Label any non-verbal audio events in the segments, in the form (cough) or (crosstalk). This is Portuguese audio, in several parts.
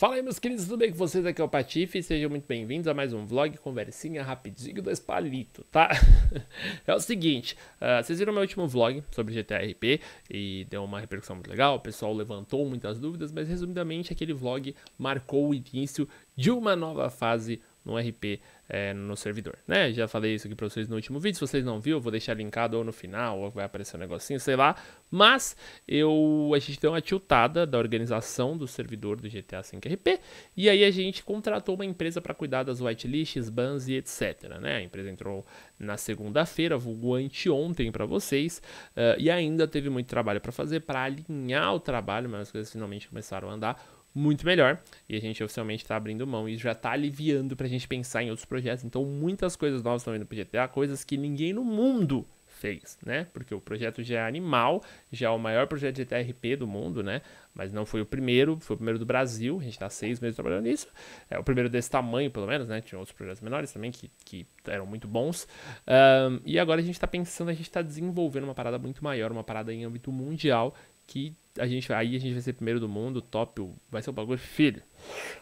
Fala aí, meus queridos, tudo bem com vocês? Aqui é o Patife e sejam muito bem-vindos a mais um vlog, conversinha rapidinho do Espalito, tá? (laughs) é o seguinte, uh, vocês viram meu último vlog sobre GTRP e deu uma repercussão muito legal, o pessoal levantou muitas dúvidas, mas resumidamente aquele vlog marcou o início de uma nova fase no RP é, no servidor, né? Já falei isso aqui para vocês no último vídeo, se vocês não viram, eu vou deixar linkado ou no final, ou vai aparecer um negocinho, sei lá, mas eu, a gente deu uma tiltada da organização do servidor do GTA 5 RP, e aí a gente contratou uma empresa para cuidar das whitelists, bans e etc, né? A empresa entrou na segunda-feira, vulgo anteontem para vocês, uh, e ainda teve muito trabalho para fazer, para alinhar o trabalho, mas as coisas finalmente começaram a andar, muito melhor. E a gente oficialmente está abrindo mão e já está aliviando para a gente pensar em outros projetos. Então, muitas coisas novas estão indo para o GTA, coisas que ninguém no mundo fez, né? Porque o projeto já é animal, já é o maior projeto de TRP do mundo, né? Mas não foi o primeiro, foi o primeiro do Brasil, a gente está seis meses trabalhando nisso. É o primeiro desse tamanho, pelo menos, né? Tinha outros projetos menores também que, que eram muito bons. Um, e agora a gente está pensando, a gente está desenvolvendo uma parada muito maior, uma parada em âmbito mundial, que a gente, aí a gente vai ser primeiro do mundo, top, vai ser o bagulho filho.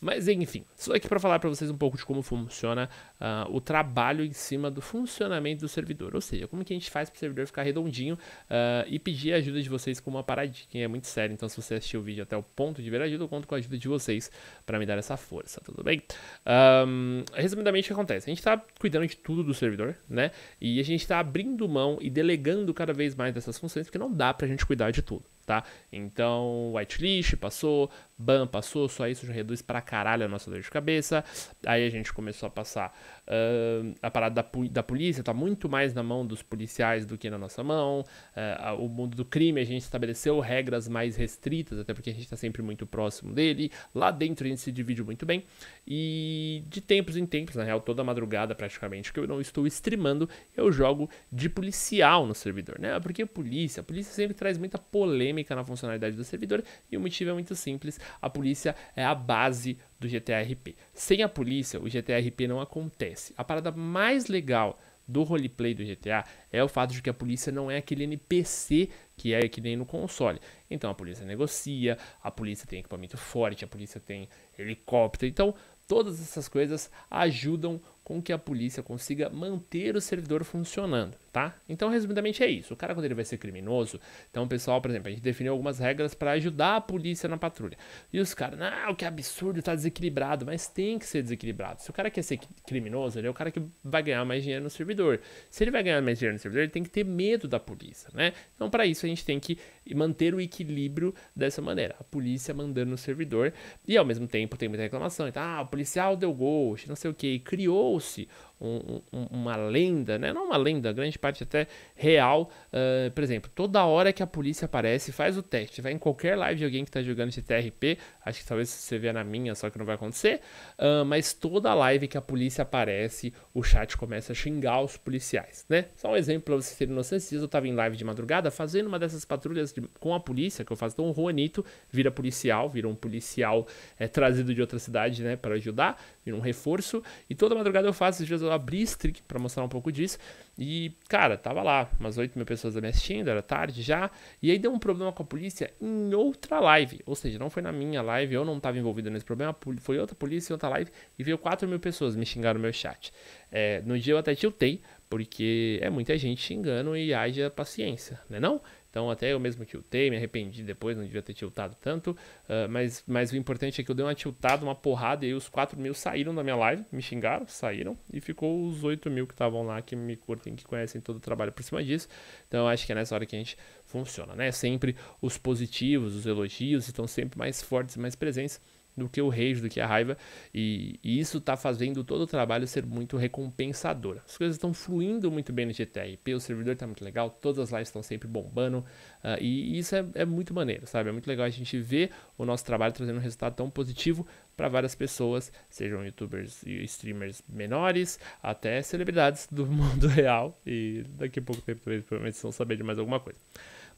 Mas enfim, só aqui para falar para vocês um pouco de como funciona uh, o trabalho em cima do funcionamento do servidor, ou seja, como que a gente faz para o servidor ficar redondinho uh, e pedir a ajuda de vocês com uma paradinha, é muito sério, então se você assistiu o vídeo até o ponto de ver a ajuda, eu conto com a ajuda de vocês para me dar essa força, tudo bem? Um, ah, resumidamente o que acontece, a gente está cuidando de tudo do servidor, né, e a gente está abrindo mão e delegando cada vez mais dessas funções, porque não dá para a gente cuidar de tudo tá? Então, whitelist passou, ban passou, só isso já reduz pra caralho a nossa dor de cabeça. Aí a gente começou a passar Uh, a parada da, da polícia está muito mais na mão dos policiais do que na nossa mão. Uh, o mundo do crime, a gente estabeleceu regras mais restritas, até porque a gente está sempre muito próximo dele. Lá dentro a gente se divide muito bem. E de tempos em tempos, na real, toda madrugada praticamente, que eu não estou streamando, eu jogo de policial no servidor, né? Porque polícia, a polícia sempre traz muita polêmica na funcionalidade do servidor e o motivo é muito simples: a polícia é a base do GTA RP. Sem a polícia, o GTA RP não acontece. A parada mais legal do roleplay do GTA é o fato de que a polícia não é aquele NPC que é que nem no console. Então a polícia negocia, a polícia tem equipamento forte, a polícia tem helicóptero. Então todas essas coisas ajudam com que a polícia consiga manter o servidor funcionando, tá? Então, resumidamente é isso. O cara quando ele vai ser criminoso, então pessoal, por exemplo, a gente definiu algumas regras para ajudar a polícia na patrulha. E os caras, não, que absurdo, tá desequilibrado, mas tem que ser desequilibrado. Se o cara quer ser criminoso, ele é o cara que vai ganhar mais dinheiro no servidor. Se ele vai ganhar mais dinheiro no servidor, ele tem que ter medo da polícia, né? Então, para isso a gente tem que manter o equilíbrio dessa maneira. A polícia mandando no servidor e ao mesmo tempo tem muita reclamação, então, ah, o policial deu ghost, não sei o que, criou trouxe um, um, uma lenda, né? não uma lenda, grande parte até real. Uh, por exemplo, toda hora que a polícia aparece, faz o teste, vai em qualquer live de alguém que está jogando esse TRP, acho que talvez você vê na minha, só que não vai acontecer, uh, mas toda live que a polícia aparece, o chat começa a xingar os policiais. né? Só um exemplo para vocês terem inocência. eu estava em live de madrugada fazendo uma dessas patrulhas de, com a polícia, que eu faço, então o Juanito vira policial, vira um policial é, trazido de outra cidade né, para ajudar, vira um reforço, e toda madrugada eu faço, às vezes eu abri streak para mostrar um pouco disso. E, cara, tava lá, umas 8 mil pessoas me assistindo, era tarde já. E aí deu um problema com a polícia em outra live. Ou seja, não foi na minha live, eu não estava envolvido nesse problema. Foi outra polícia em outra live e veio 4 mil pessoas me xingar no meu chat. É, no dia eu até tiltei, porque é muita gente xingando e haja paciência, né não? É não? Então, até eu mesmo tiltei, me arrependi depois, não devia ter tiltado tanto. Uh, mas, mas o importante é que eu dei uma tiltada, uma porrada, e aí os 4 mil saíram da minha live, me xingaram, saíram, e ficou os 8 mil que estavam lá, que me curtem, que conhecem todo o trabalho por cima disso. Então, acho que é nessa hora que a gente funciona, né? Sempre os positivos, os elogios estão sempre mais fortes, mais presentes do que o rage, do que a raiva. E, e isso está fazendo todo o trabalho ser muito recompensador. As coisas estão fluindo muito bem no GTA o servidor está muito legal, todas as lives estão sempre bombando. Uh, e, e isso é, é, muito maneiro, sabe? É muito legal a gente ver o nosso trabalho trazendo um resultado tão positivo para várias pessoas, sejam youtubers e streamers menores, até celebridades do (laughs) mundo real. E daqui a pouco tempo, provavelmente, vão saber de mais alguma coisa.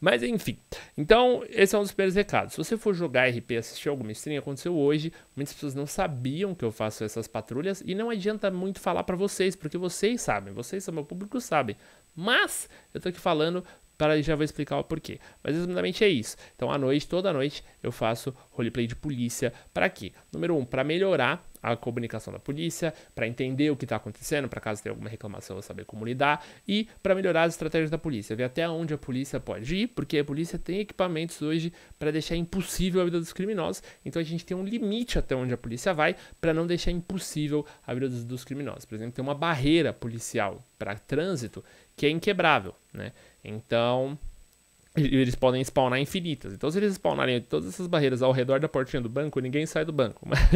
Mas enfim, então esse é um dos primeiros recados. Se você for jogar RP, assistir alguma stream, aconteceu hoje, muitas pessoas não sabiam que eu faço essas patrulhas e não adianta muito falar para vocês, porque vocês sabem, vocês são meu público, sabem. Mas eu tô aqui falando para já vou explicar o porquê. Mas exatamente é isso. Então, à noite, toda noite, eu faço roleplay de polícia para quê? Número um, para melhorar a comunicação da polícia, para entender o que está acontecendo, para caso tenha alguma reclamação eu saber como lidar e para melhorar as estratégias da polícia, ver até onde a polícia pode ir, porque a polícia tem equipamentos hoje para deixar impossível a vida dos criminosos. Então a gente tem um limite até onde a polícia vai para não deixar impossível a vida dos, dos criminosos. Por exemplo, tem uma barreira policial para trânsito que é inquebrável, né? Então, eles podem spawnar infinitas. Então, se eles spawnarem todas essas barreiras ao redor da portinha do banco, ninguém sai do banco. (laughs)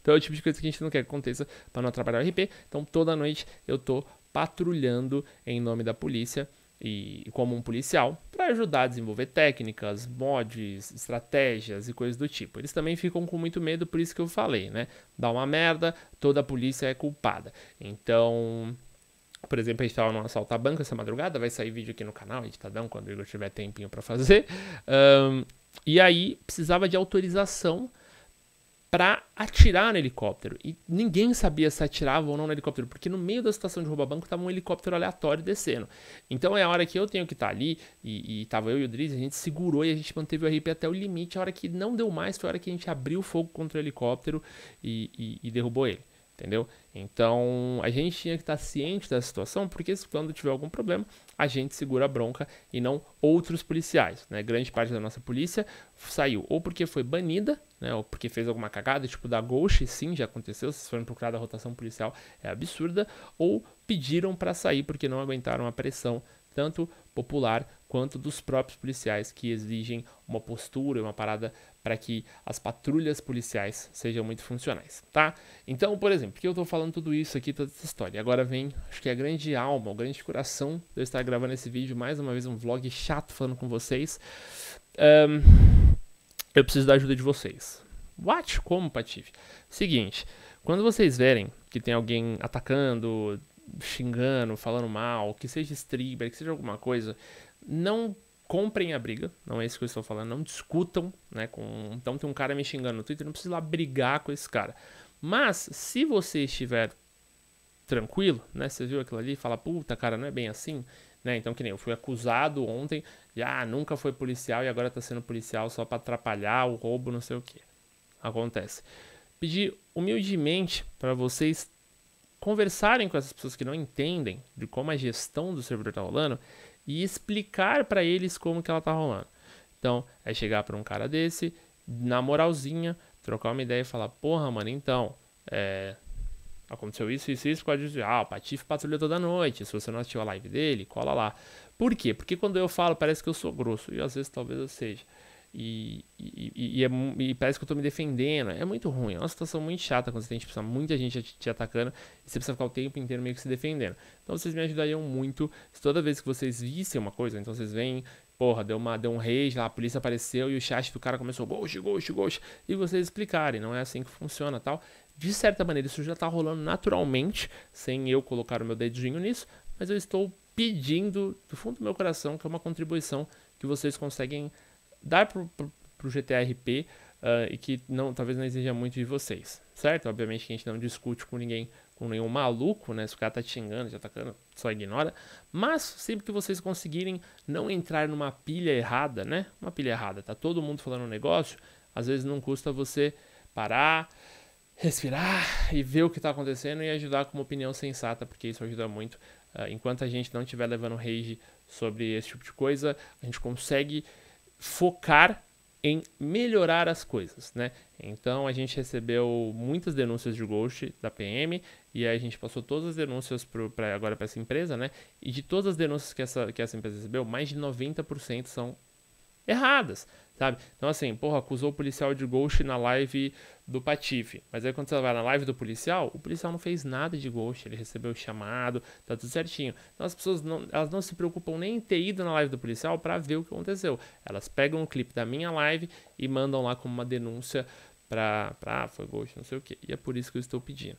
então, é o tipo de coisa que a gente não quer que aconteça para não atrapalhar o RP. Então, toda noite eu tô patrulhando em nome da polícia e como um policial para ajudar a desenvolver técnicas, mods, estratégias e coisas do tipo. Eles também ficam com muito medo, por isso que eu falei, né? Dá uma merda, toda a polícia é culpada. Então, por exemplo, a gente estava no assalto a banco essa madrugada, vai sair vídeo aqui no canal, editadão, quando o Igor tiver tempinho para fazer. Um, e aí precisava de autorização para atirar no helicóptero. E ninguém sabia se atirava ou não no helicóptero, porque no meio da situação de a banco estava um helicóptero aleatório descendo. Então é a hora que eu tenho que estar tá ali, e, e tava eu e o Driz, a gente segurou e a gente manteve o RP até o limite. A hora que não deu mais foi a hora que a gente abriu o fogo contra o helicóptero e, e, e derrubou ele entendeu? Então a gente tinha que estar ciente da situação, porque se quando tiver algum problema, a gente segura a bronca e não outros policiais, né? Grande parte da nossa polícia saiu ou porque foi banida, né? Ou porque fez alguma cagada, tipo da Ghost, sim, já aconteceu, se foram procurar a rotação policial, é absurda, ou pediram para sair porque não aguentaram a pressão tanto popular quanto dos próprios policiais que exigem uma postura, uma parada para que as patrulhas policiais sejam muito funcionais, tá? Então, por exemplo, que eu estou falando tudo isso aqui, toda essa história. Agora vem, acho que a grande alma, o grande coração de eu estar gravando esse vídeo, mais uma vez um vlog chato falando com vocês. Um, eu preciso da ajuda de vocês. What? Como, Patife? Seguinte, quando vocês verem que tem alguém atacando, xingando, falando mal, que seja streamer, que seja alguma coisa, não comprem a briga, não é isso que eu estou falando, não discutam, né? Com... Então tem um cara me xingando no Twitter, não precisa lá brigar com esse cara. Mas se você estiver tranquilo, né? Você viu aquilo ali e fala, puta, cara, não é bem assim, né? Então, que nem eu fui acusado ontem de, ah, nunca foi policial e agora tá sendo policial só para atrapalhar o roubo, não sei o que. Acontece. Pedir humildemente para vocês conversarem com essas pessoas que não entendem de como a gestão do servidor tá rolando e explicar para eles como que ela tá rolando. Então, é chegar para um cara desse, na moralzinha, trocar uma ideia e falar: porra, mano, então, é, aconteceu isso, isso, isso, pode dizer, ah, o Patife patrulha toda noite, se você não assistiu a live dele, cola lá. Por quê? Porque quando eu falo, parece que eu sou grosso, e às vezes talvez eu seja. E, e, e, é, e, parece que eu tô me defendendo. É muito ruim. É uma situação muito chata quando você tem tipo, muita gente te, te atacando e você precisa ficar o tempo inteiro meio que se defendendo. Então vocês me ajudariam muito se toda vez que vocês vissem uma coisa, então vocês veem, porra, deu, uma, deu um rage lá, a polícia apareceu e o chat do cara começou ghost, ghost, ghost, e vocês explicarem, não é assim que funciona tal. De certa maneira, isso já tá rolando naturalmente, sem eu colocar o meu dedinho nisso, mas eu estou pedindo do fundo do meu coração que é uma contribuição que vocês conseguem dar para o GTA uh, ah, e que não, talvez não exija muito de vocês, certo? Obviamente que a gente não discute com ninguém, com nenhum maluco, né? Se o cara tá te xingando, te tá atacando, só ignora. Mas sempre que vocês conseguirem não entrar numa pilha errada, né? Uma pilha errada, tá todo mundo falando um negócio, às vezes não custa você parar, respirar e ver o que está acontecendo e ajudar com uma opinião sensata, porque isso ajuda muito. Uh, enquanto a gente não estiver levando rage sobre esse tipo de coisa, a gente consegue focar em melhorar as coisas, né? Então a gente recebeu muitas denúncias de ghost da PM e a gente passou todas as denúncias pro, pra, agora para essa empresa, né? E de todas as denúncias que essa, que essa empresa recebeu, mais de 90% são erradas sabe? Então, assim, porra, acusou o policial de ghost na live do Patife. Mas aí quando você vai na live do policial, o policial não fez nada de ghost, ele recebeu o chamado, tá tudo certinho. Então as pessoas não, elas não se preocupam nem em ter ido na live do policial para ver o que aconteceu. Elas pegam o um clipe da minha live e mandam lá como uma denúncia pra, pra ah, foi ghost, não sei o que. E é por isso que eu estou pedindo.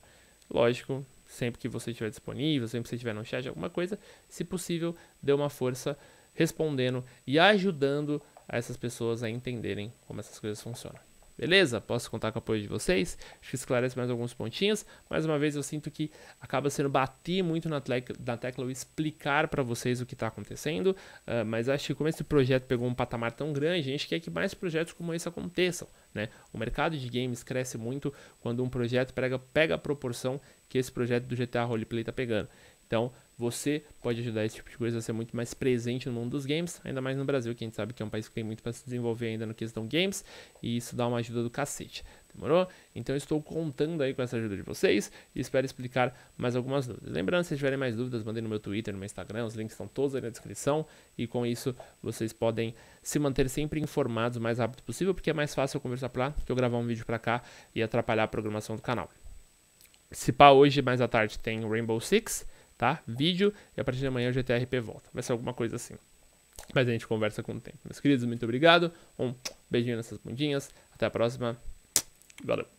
Lógico, sempre que você estiver disponível, sempre que você estiver no chat, alguma coisa, se possível, dê uma força respondendo e ajudando a essas pessoas a entenderem como essas coisas funcionam. Beleza? Posso contar com o apoio de vocês? Acho que esclarece mais alguns pontinhos. Mais uma vez, eu sinto que acaba sendo bater muito na, tecla, na tecla eu explicar para vocês o que está acontecendo, uh, mas acho que como esse projeto pegou um patamar tão grande, a gente quer que mais projetos como esse aconteçam. Né? O mercado de games cresce muito quando um projeto pega, pega a proporção que esse projeto do GTA Roleplay está pegando. Então, você pode ajudar esse tipo de coisa a ser muito mais presente no mundo dos games, ainda mais no Brasil, que a gente sabe que é um país que tem muito para se desenvolver ainda no questão games, e isso dá uma ajuda do cacete, demorou? Então estou contando aí com essa ajuda de vocês e espero explicar mais algumas dúvidas. Lembrando, se tiverem mais dúvidas, mandem no meu Twitter, no meu Instagram, os links estão todos aí na descrição, e com isso vocês podem se manter sempre informados o mais rápido possível, porque é mais fácil eu conversar para lá que eu gravar um vídeo para cá e atrapalhar a programação do canal. Se pá, hoje mais à tarde tem Rainbow Six, tá? Vídeo e a partir de amanhã o GTRP volta. Vai ser alguma coisa assim. Mas a gente conversa com o tempo. Meus queridos, muito obrigado. Um beijinho nessas bundinhas. Até a próxima. Valeu.